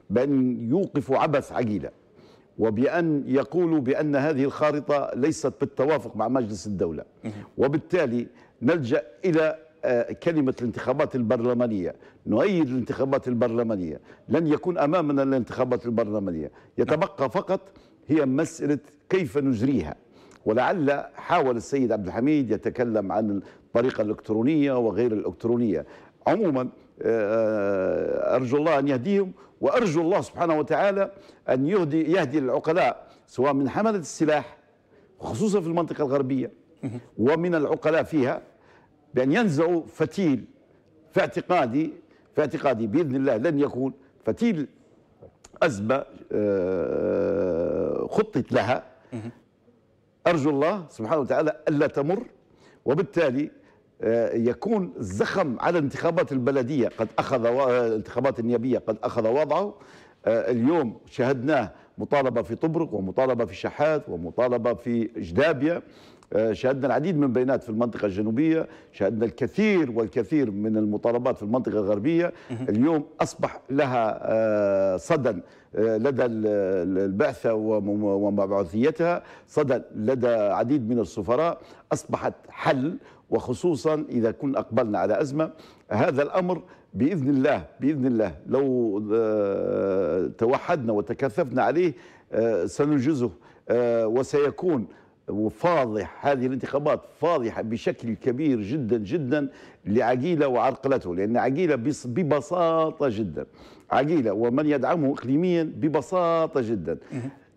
بأن يوقفوا عبث عقيلة وبأن يقولوا بأن هذه الخارطة ليست بالتوافق مع مجلس الدولة وبالتالي نلجأ إلى آه، كلمة الانتخابات البرلمانية نؤيد الانتخابات البرلمانية لن يكون أمامنا الانتخابات البرلمانية يتبقى فقط هي مسألة كيف نجريها ولعل حاول السيد عبد الحميد يتكلم عن الطريقة الإلكترونية وغير الإلكترونية عموما آه، آه، أرجو الله أن يهديهم وأرجو الله سبحانه وتعالى أن يهدي, يهدي العقلاء سواء من حملة السلاح خصوصا في المنطقة الغربية ومن العقلاء فيها بأن ينزعوا فتيل في اعتقادي في اعتقادي بإذن الله لن يكون فتيل أزمة آه، خطت لها أرجو الله سبحانه وتعالى ألا تمر وبالتالي آه، يكون زخم على انتخابات البلديه قد اخذ آه، الانتخابات النيابيه قد اخذ وضعه آه، اليوم شهدناه مطالبه في طبرق ومطالبه في شحات ومطالبه في جدابيه شهدنا العديد من البيانات في المنطقة الجنوبية شهدنا الكثير والكثير من المطالبات في المنطقة الغربية اليوم أصبح لها صدى لدى البعثة ومبعوثيتها صدى لدى عديد من السفراء أصبحت حل وخصوصا إذا كنا أقبلنا على أزمة هذا الأمر بإذن الله بإذن الله لو آه، توحدنا وتكثفنا عليه آه، سننجزه آه، وسيكون وفاضح هذه الانتخابات فاضحة بشكل كبير جدا جدا لعقيلة وعرقلته لأن عقيلة ببساطة جدا عقيلة ومن يدعمه إقليميا ببساطة جدا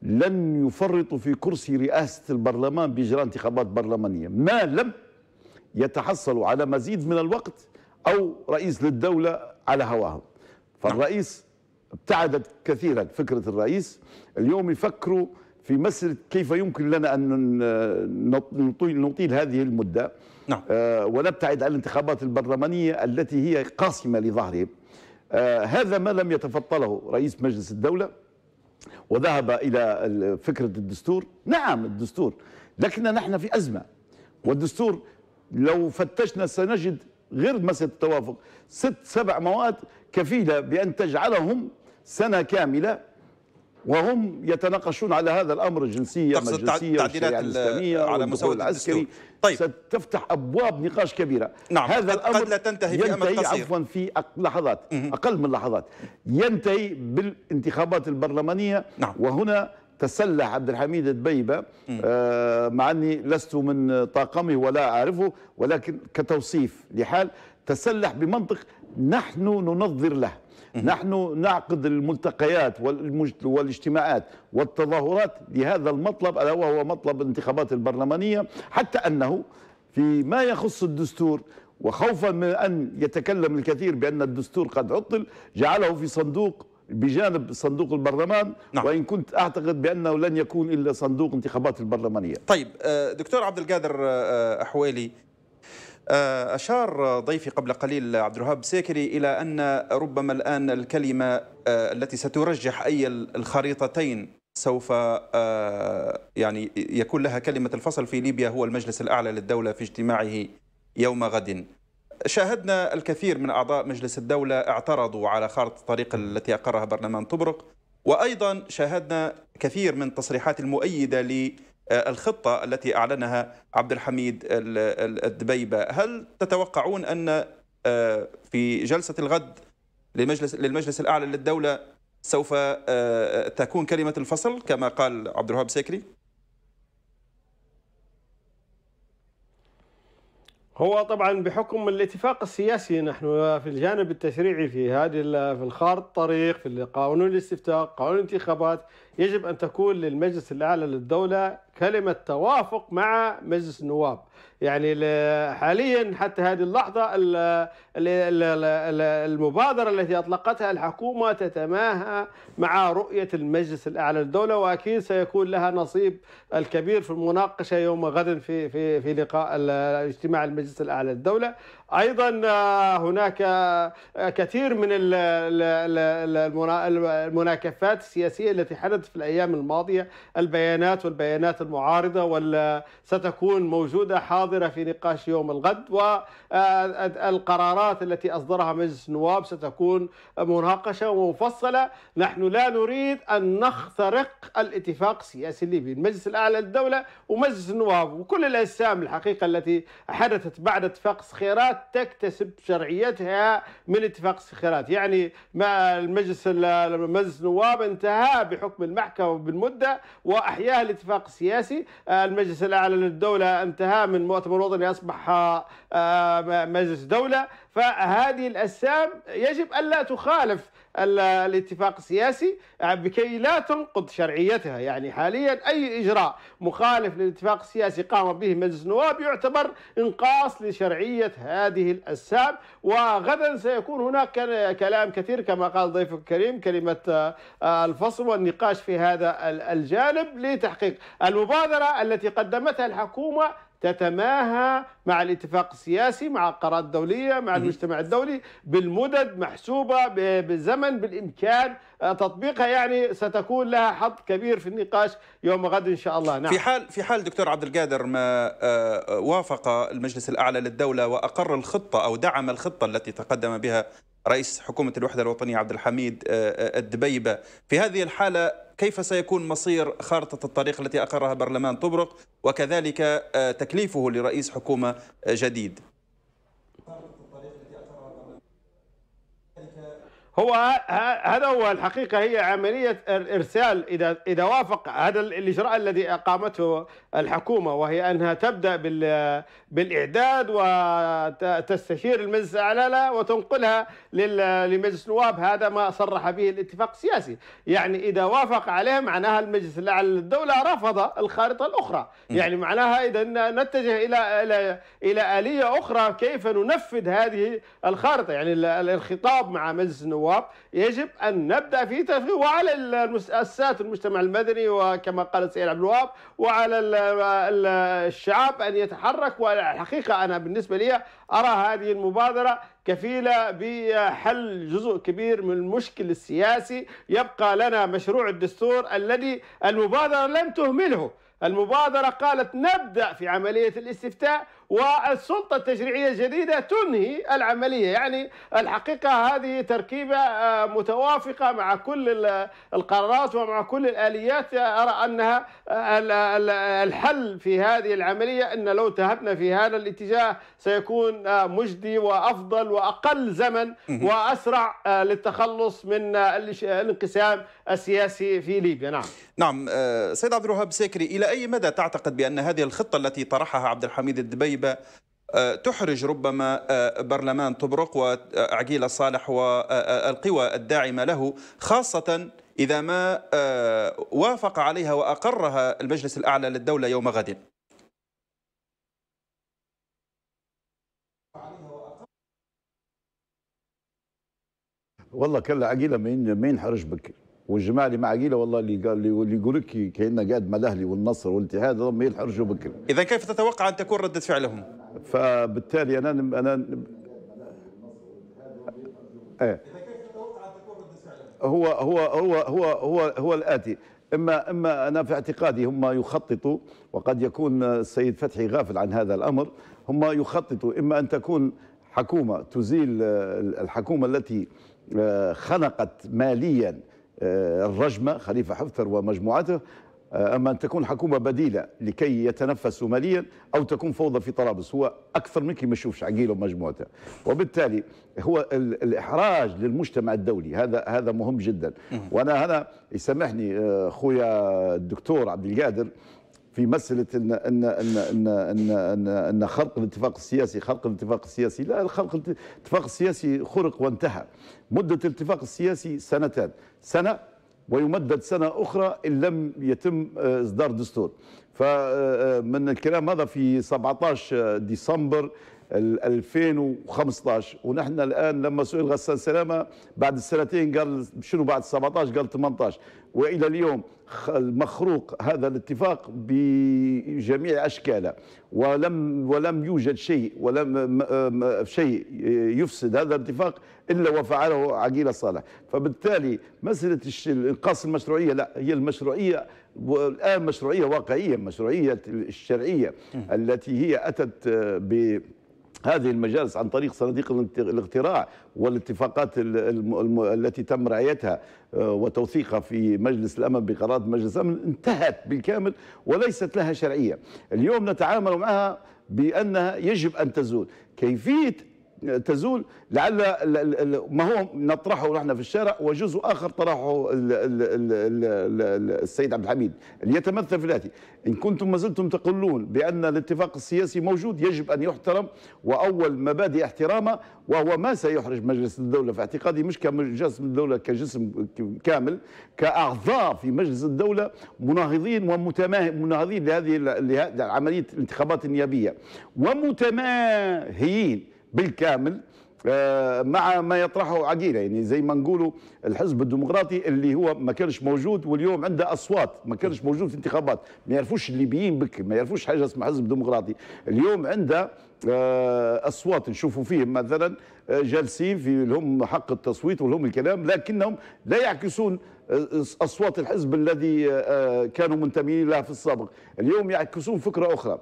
لن يفرطوا في كرسي رئاسة البرلمان بإجراء انتخابات برلمانية ما لم يتحصلوا على مزيد من الوقت أو رئيس للدولة على هواهم فالرئيس ابتعدت كثيرا فكرة الرئيس اليوم يفكروا في مسألة كيف يمكن لنا أن نطيل هذه المدة نعم. آه ونبتعد عن الانتخابات البرلمانية التي هي قاسمة لظهرهم آه هذا ما لم يتفطله رئيس مجلس الدولة وذهب إلى فكرة الدستور نعم الدستور لكن نحن في أزمة والدستور لو فتشنا سنجد غير مسألة التوافق ست سبع مواد كفيلة بأن تجعلهم سنة كاملة وهم يتناقشون على هذا الأمر الجنسية الجنسية والشريعة الإسلامية على مستوى العسكري طيب. ستفتح أبواب نقاش كبيرة نعم. هذا قد الأمر قد لا تنتهي في قصير عفوا في لحظات أقل من لحظات ينتهي بالانتخابات البرلمانية نعم. وهنا تسلح عبد الحميد دبيبة آه، مع أني لست من طاقمه ولا أعرفه ولكن كتوصيف لحال تسلح بمنطق نحن ننظر له نحن نعقد الملتقيات والاجتماعات والتظاهرات لهذا المطلب ألا وهو مطلب الانتخابات البرلمانية حتى أنه في ما يخص الدستور وخوفا من أن يتكلم الكثير بأن الدستور قد عطل جعله في صندوق بجانب صندوق البرلمان نعم. وان كنت اعتقد بانه لن يكون الا صندوق انتخابات البرلمانيه. طيب آه، دكتور عبد القادر آه، آه، احوالي أشار ضيفي قبل قليل عبد الوهاب سيكري إلى أن ربما الآن الكلمة التي سترجح أي الخريطتين سوف يعني يكون لها كلمة الفصل في ليبيا هو المجلس الأعلى للدولة في اجتماعه يوم غد شاهدنا الكثير من أعضاء مجلس الدولة اعترضوا على خارطة الطريق التي أقرها برلمان طبرق وأيضا شاهدنا كثير من التصريحات المؤيدة للخطة التي أعلنها عبد الحميد الدبيبة هل تتوقعون أن آه، في جلسة الغد لمجلس للمجلس الأعلى للدولة سوف آه، تكون كلمة الفصل كما قال عبد الوهاب سيكري؟ هو طبعا بحكم الاتفاق السياسي نحن في الجانب التشريعي في هذه في الخارطه الطريق في قانون الاستفتاء قانون الانتخابات يجب ان تكون للمجلس الاعلى للدوله كلمة توافق مع مجلس النواب يعني حاليا حتى هذه اللحظة المبادرة التي أطلقتها الحكومة تتماهى مع رؤية المجلس الأعلى للدولة وأكيد سيكون لها نصيب الكبير في المناقشة يوم غد في في في لقاء اجتماع المجلس الأعلى للدولة ايضا آه، هناك آه، كثير من المناكفات السياسيه التي حدثت في الايام الماضيه البيانات والبيانات المعارضه وستكون موجوده حاضره في نقاش يوم الغد والقرارات آه، التي اصدرها مجلس النواب ستكون مناقشه ومفصله نحن لا نريد ان نخترق الاتفاق السياسي الليبي المجلس الاعلى للدوله ومجلس النواب وكل الاجسام الحقيقه التي حدثت بعد اتفاق سخيرات تكتسب شرعيتها من اتفاق السخيرات يعني ما المجلس مجلس النواب انتهى بحكم المحكمة بالمدة وأحياها الاتفاق السياسي المجلس الأعلى للدولة انتهى من مؤتمر وطني أصبح آه، مجلس الدولة فهذه الأجسام يجب ألا تخالف الاتفاق السياسي آه، بكي لا تنقض شرعيتها يعني حاليا أي إجراء مخالف للاتفاق السياسي قام به مجلس النواب يعتبر إنقاص لشرعية هذه الأجسام وغدا سيكون هناك كلام كثير كما قال ضيفك الكريم كلمة آه، الفصل والنقاش في هذا الجانب لتحقيق المبادرة التي قدمتها الحكومة تتماهى مع الاتفاق السياسي مع القرارات الدولية مع المجتمع الدولي بالمدد محسوبة بالزمن بالإمكان آه، تطبيقها يعني ستكون لها حظ كبير في النقاش يوم غد إن شاء الله نعم. في حال في حال دكتور عبد القادر ما آه، آه، وافق المجلس الأعلى للدولة وأقر الخطة أو دعم الخطة التي تقدم بها رئيس حكومة الوحدة الوطنية عبد الحميد الدبيبة في هذه الحالة كيف سيكون مصير خارطة الطريق التي أقرها برلمان طبرق وكذلك آه، تكليفه لرئيس حكومة آه، جديد هو هذا هو الحقيقه هي عمليه الارسال اذا اذا وافق هذا الاجراء الذي اقامته الحكومه وهي انها تبدا بالاعداد وتستشير المجلس الاعلى وتنقلها لمجلس النواب هذا ما صرح به الاتفاق السياسي يعني اذا وافق عليه معناها المجلس الاعلى للدوله رفض الخارطه الاخرى يعني معناها اذا نتجه الى الى الى اليه اخرى كيف ننفذ هذه الخارطه يعني الخطاب مع مجلس النواب الثواب يجب أن نبدأ في تفريغ وعلى المؤسسات المجتمع المدني وكما قال السيد عبد الوهاب وعلى الشعب أن يتحرك والحقيقة أنا بالنسبة لي أرى هذه المبادرة كفيلة بحل جزء كبير من المشكل السياسي يبقى لنا مشروع الدستور الذي المبادرة لم تهمله المبادرة قالت نبدأ في عملية الاستفتاء والسلطة التشريعية الجديدة تنهي العملية يعني الحقيقة هذه تركيبة آه، متوافقة مع كل القرارات ومع كل الآليات آه، أرى أنها آه، الحل في هذه العملية أن لو ذهبنا في هذا الاتجاه سيكون مجدي وأفضل وأقل زمن وأسرع للتخلص من الانقسام السياسي في ليبيا نعم نعم آه، سيد عبد الوهاب ساكري إلى أي مدى تعتقد بأن هذه الخطة التي طرحها عبد الحميد الدبيبة آه، تحرج ربما آه، برلمان طبرق وعقيل الصالح والقوى الداعمة له خاصة إذا ما وافق عليها وأقرها المجلس الأعلى للدولة يوم غد والله كلا عقيله مين مين حرج بك والجماعه اللي مع جيله والله اللي قال اللي يقول لك كانه قاعد مع الاهلي والنصر والاتحاد هم يلحرجوا بكره اذا كيف تتوقع ان تكون رده فعلهم؟ فبالتالي انا انا ايه هو هو هو هو هو, هو الاتي اما اما انا في اعتقادي هم يخططوا وقد يكون السيد فتحي غافل عن هذا الامر هم يخططوا اما ان تكون حكومه تزيل الحكومه التي آه، خنقت ماليا آه، الرجمة خليفة حفتر ومجموعته آه، أما أن تكون حكومة بديلة لكي يتنفسوا ماليا أو تكون فوضى في طرابلس هو أكثر منك ما يشوفش عقيله ومجموعته وبالتالي هو الإحراج للمجتمع الدولي هذا هذا مهم جدا وأنا هنا يسامحني آه، خويا الدكتور عبد القادر في مساله ان ان ان ان ان, إن, إن خرق الاتفاق السياسي خرق الاتفاق السياسي لا الخرق الاتفاق السياسي خرق وانتهى مده الاتفاق السياسي سنتان سنه ويمدد سنه اخرى ان لم يتم آه، اصدار دستور فمن آه، آه، الكلام هذا في 17 ديسمبر 2015 ونحن الان لما سئل غسان سلامه بعد السنتين قال شنو بعد 17 قال 18 والى اليوم المخروق هذا الاتفاق بجميع اشكاله ولم ولم يوجد شيء ولم شيء يفسد هذا الاتفاق الا وفعله عقيله صالح فبالتالي مساله انقاص المشروعيه لا هي المشروعيه والآن مشروعية واقعية مشروعية الشرعية التي هي أتت ب هذه المجالس عن طريق صناديق الاقتراع والاتفاقات التي تم رعايتها آه، وتوثيقها في مجلس الامن بقرارات مجلس الامن انتهت بالكامل وليست لها شرعيه، اليوم نتعامل معها بانها يجب ان تزول، كيفيه تزول لعل ما هو نطرحه نحن في الشارع وجزء اخر طرحه السيد عبد الحميد ليتمثل في الاتي ان كنتم ما زلتم تقولون بان الاتفاق السياسي موجود يجب ان يحترم واول مبادئ احترامه وهو ما سيحرج مجلس الدوله في اعتقادي مش كمجلس الدوله كجسم كامل كاعضاء في مجلس الدوله مناهضين ومناهضين لهذه لعمليه الانتخابات النيابيه ومتماهيين بالكامل آه، مع ما يطرحه عقيله يعني زي ما نقولوا الحزب الديمقراطي اللي هو ما كانش موجود واليوم عنده اصوات ما كانش موجود في انتخابات ما يعرفوش الليبيين بك ما يعرفوش حاجه اسمها حزب ديمقراطي اليوم عنده آه، اصوات نشوفوا فيه مثلا آه، جالسين في لهم حق التصويت ولهم الكلام لكنهم لا يعكسون اصوات الحزب الذي كانوا منتمين له في السابق اليوم يعكسون فكره اخرى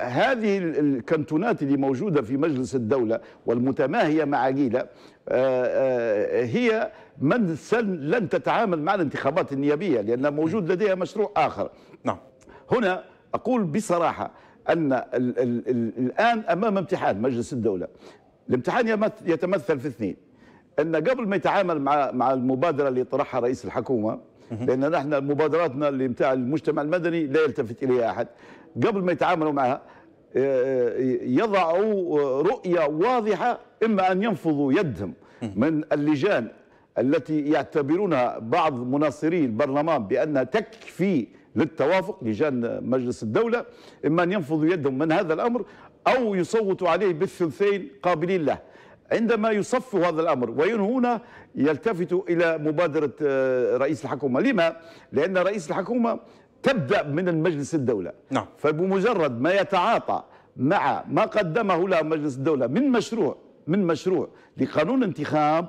هذه الكنتونات اللي موجودة في مجلس الدولة والمتماهية مع جيلة آه، آه، هي من لن تتعامل مع الانتخابات النيابية لأن موجود لديها مشروع آخر نعم هنا أقول بصراحة أن الـ الـ الـ الآن أمام امتحان مجلس الدولة الامتحان يتمثل في اثنين أن قبل ما يتعامل مع مع المبادرة اللي طرحها رئيس الحكومة لان نحن مبادراتنا اللي بتاع المجتمع المدني لا يلتفت اليها احد قبل ما يتعاملوا معها آه، آه، يضعوا رؤيه واضحه اما ان ينفضوا يدهم من اللجان التي يعتبرونها بعض مناصري البرلمان بانها تكفي للتوافق لجان مجلس الدوله اما ان ينفضوا يدهم من هذا الامر او يصوتوا عليه بالثلثين قابلين له عندما يصف هذا الأمر وينهون يلتفت إلى مبادرة آه، رئيس الحكومة لما؟ لأن رئيس الحكومة تبدأ من المجلس الدولة نعم. فبمجرد ما يتعاطى مع ما قدمه له مجلس الدولة من مشروع من مشروع لقانون انتخاب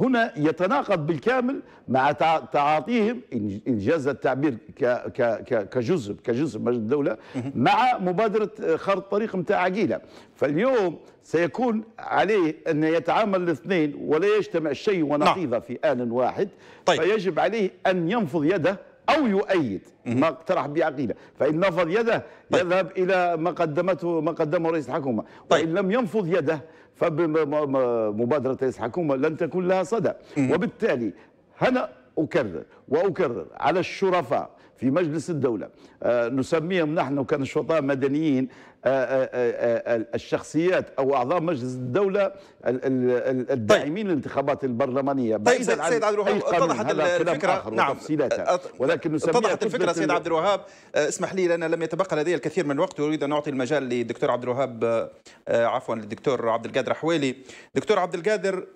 هنا يتناقض بالكامل مع تعاطيهم ان جاز التعبير كجزء كجزء مجلس الدوله مع مبادره خرط طريق نتاع عقيله فاليوم سيكون عليه ان يتعامل الاثنين ولا يجتمع الشيء ونقيضه نعم. في ان واحد طيب. فيجب عليه ان ينفض يده أو يؤيد ما اقترح به عقيلة فإن نفض يده طيب. يذهب إلى ما قدمته ما قدمه رئيس الحكومة طيب. وإن لم ينفض يده فمبادرة رئيس حكومة لن تكون لها صدى وبالتالي هنا أكرر وأكرر على الشرفاء في مجلس الدولة آه، نسميهم نحن كنشطاء مدنيين آه، آه، آه، الشخصيات او اعضاء مجلس الدوله الداعمين للانتخابات البرلمانيه طيب سيد عبد الوهاب نعم. اتضحت الفكره نعم ولكن اتضحت الفكره سيد عبد الوهاب اسمح لي لان لم يتبقى لدي الكثير من الوقت اريد ان اعطي المجال للدكتور عبد الوهاب عفوا للدكتور عبد القادر حويلي دكتور عبد القادر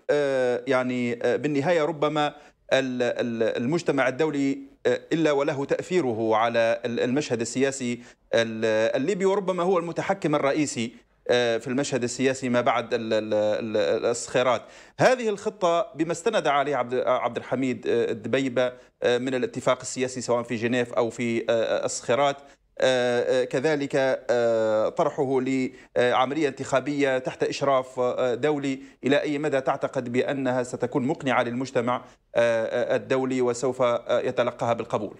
يعني بالنهايه ربما المجتمع الدولي آه، إلا وله تأثيره على المشهد السياسي الليبي وربما هو المتحكم الرئيسي آه، في المشهد السياسي ما بعد الصخيرات هذه الخطة بما استند عليه عبد الحميد آه، الدبيبة من الاتفاق السياسي سواء في جنيف أو في الصخيرات آه، آه، كذلك آه، طرحه لعملية انتخابية تحت إشراف دولي إلى أي مدى تعتقد بأنها ستكون مقنعة للمجتمع الدولي وسوف يتلقاها بالقبول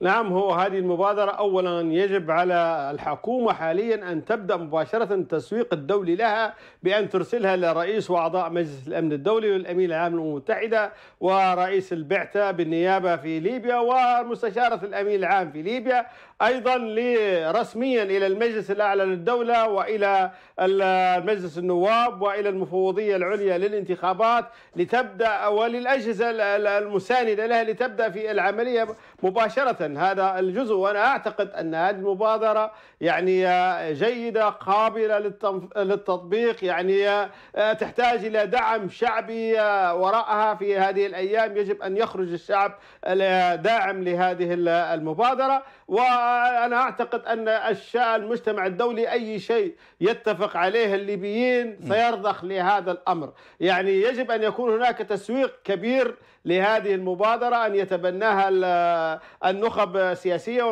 نعم هو هذه المبادرة أولا يجب على الحكومة حاليا أن تبدأ مباشرة التسويق الدولي لها بأن ترسلها لرئيس وأعضاء مجلس الأمن الدولي والأمين العام للأمم المتحدة ورئيس البعثة بالنيابة في ليبيا ومستشارة الأمين العام في ليبيا أيضا رسميا إلى المجلس الأعلى للدولة وإلى مجلس النواب وإلى المفوضية العليا للانتخابات لتبدأ وللأجهزة المساندة لها لتبدأ في العملية مباشرة هذا الجزء وأنا أعتقد أن هذه المبادرة يعني جيدة قابلة للتطبيق يعني تحتاج إلى دعم شعبي وراءها في هذه الأيام يجب أن يخرج الشعب داعم لهذه المبادرة و وانا اعتقد ان الشان المجتمع الدولي اي شيء يتفق عليه الليبيين سيرضخ لهذا الامر، يعني يجب ان يكون هناك تسويق كبير لهذه المبادره ان يتبناها النخب السياسيه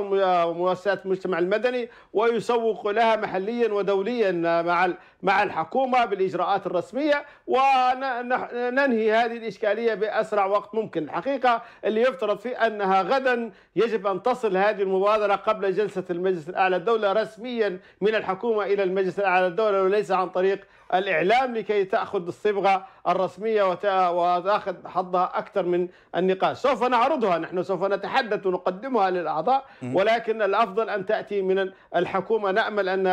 ومؤسسات المجتمع المدني ويسوق لها محليا ودوليا مع مع الحكومة بالإجراءات الرسمية وننهي هذه الإشكالية بأسرع وقت ممكن الحقيقة اللي يفترض فيه أنها غدا يجب أن تصل هذه المبادرة قبل جلسة المجلس الأعلى الدولة رسميا من الحكومة إلى المجلس الأعلى الدولة وليس عن طريق الإعلام لكي تأخذ الصبغة الرسمية وتأخذ حظها أكثر من النقاش سوف نعرضها نحن سوف نتحدث ونقدمها للأعضاء ولكن الأفضل أن تأتي من الحكومة نأمل أن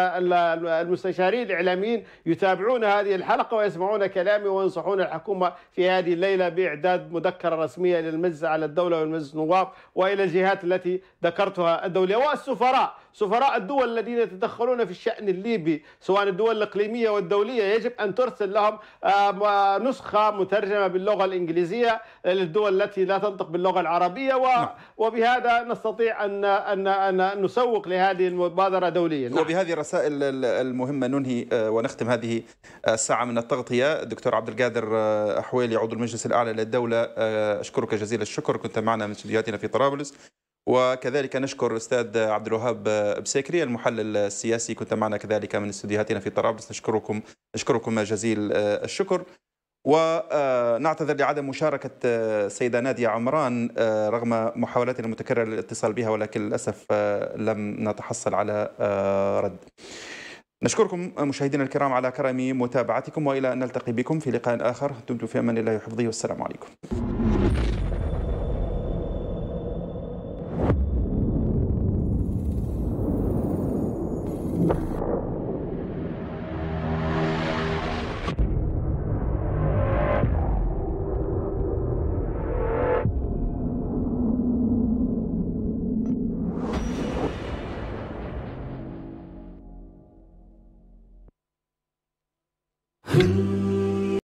المستشارين الإعلاميين يتابعون هذه الحلقة ويسمعون كلامي وينصحون الحكومة في هذه الليلة بإعداد مذكرة رسمية للمجلس على الدولة والمجلس النواب وإلى الجهات التي ذكرتها الدولية والسفراء سفراء الدول الذين يتدخلون في الشأن الليبي سواء الدول الإقليمية والدولية يجب أن ترسل لهم آه، نسخة مترجمة باللغة الإنجليزية للدول التي لا تنطق باللغة العربية نعم. وبهذا نستطيع أن أن أن نسوق لهذه المبادرة دوليا نعم. وبهذه الرسائل المهمة ننهي آه، ونختم هذه الساعة من التغطية دكتور عبد القادر آه، حويلي عضو المجلس الأعلى للدولة أشكرك جزيل الشكر كنت معنا من استديوهاتنا في طرابلس وكذلك نشكر الاستاذ عبد الوهاب بسيكري المحلل السياسي كنت معنا كذلك من استديوهاتنا في طرابلس نشكركم نشكركم جزيل الشكر ونعتذر لعدم مشاركة سيدة نادية عمران رغم محاولاتنا المتكررة للاتصال بها ولكن للأسف لم نتحصل على رد نشكركم مشاهدينا الكرام على كرم متابعتكم وإلى أن نلتقي بكم في لقاء آخر دمتم في أمان الله وحفظه والسلام عليكم